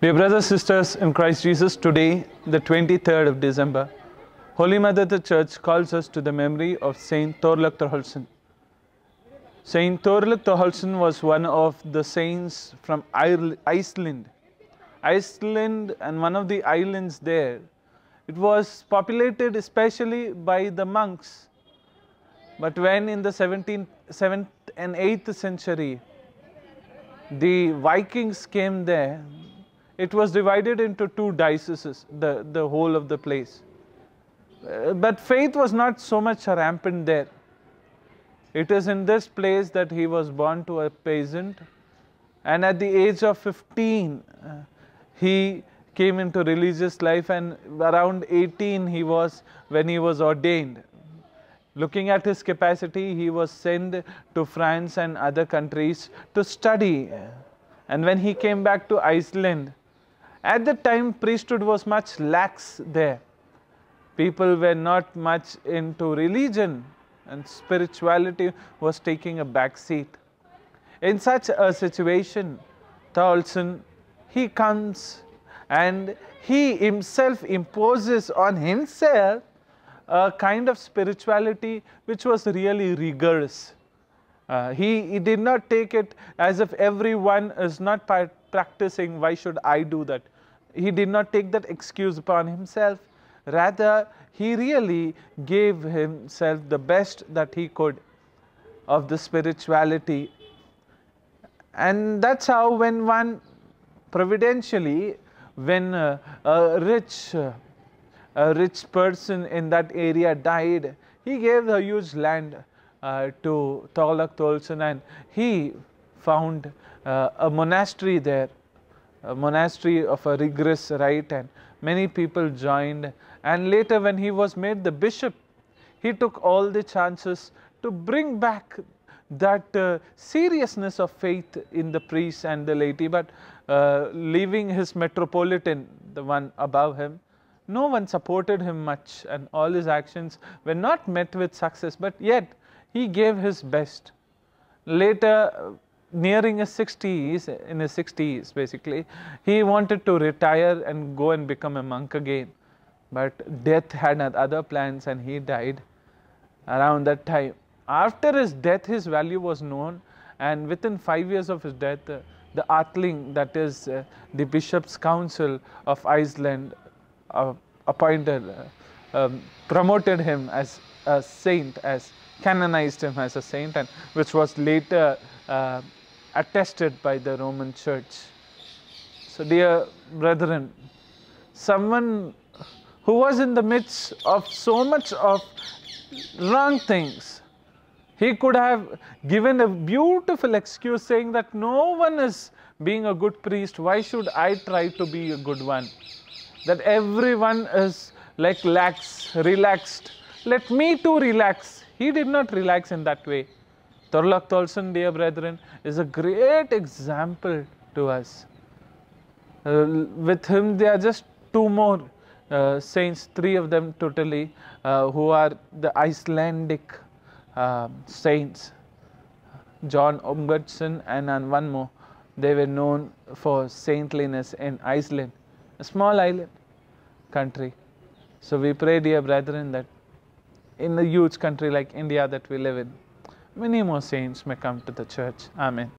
Dear brothers and sisters in Christ Jesus, today, the 23rd of December, Holy Mother the Church calls us to the memory of Saint Thorlak Thorholsen. Saint Thorlak Thorholsen was one of the saints from Iceland. Iceland and one of the islands there, it was populated especially by the monks. But when in the 17th, 7th and 8th century, the Vikings came there, it was divided into two dioceses, the, the whole of the place. Uh, but faith was not so much rampant there. It is in this place that he was born to a peasant, and at the age of 15, uh, he came into religious life, and around 18 he was when he was ordained. Looking at his capacity, he was sent to France and other countries to study. And when he came back to Iceland, at that time, priesthood was much lax there. People were not much into religion and spirituality was taking a back seat. In such a situation, Tolson, he comes and he himself imposes on himself a kind of spirituality which was really rigorous. Uh, he, he, did not take it as if everyone is not part, practicing, why should I do that? He did not take that excuse upon himself. Rather, he really gave himself the best that he could of the spirituality. And that's how when one providentially, when uh, a rich uh, a rich person in that area died, he gave a huge land uh, to Tolak Tolson and he found uh, a monastery there, a monastery of a rigorous rite and many people joined and later when he was made the bishop, he took all the chances to bring back that uh, seriousness of faith in the priest and the laity, but uh, leaving his metropolitan, the one above him, no one supported him much and all his actions were not met with success, but yet he gave his best. Later, nearing his 60s, in his 60s basically, he wanted to retire and go and become a monk again. But death had other plans and he died around that time. After his death, his value was known and within five years of his death, the Atling, that is uh, the Bishop's Council of Iceland, uh, appointed, uh, um, promoted him as a saint, as canonized him as a saint, and which was later uh, attested by the Roman church. So dear brethren, someone who was in the midst of so much of wrong things, he could have given a beautiful excuse saying that no one is being a good priest, why should I try to be a good one? That everyone is like lax, relaxed. Let me too relax. He did not relax in that way. Torlak Tolson, dear brethren, is a great example to us. Uh, with him, there are just two more uh, saints, three of them totally, uh, who are the Icelandic um, saints, John Umbertson and one more. They were known for saintliness in Iceland, a small island country. So we pray, dear brethren, that in a huge country like India that we live in, many more saints may come to the church. Amen.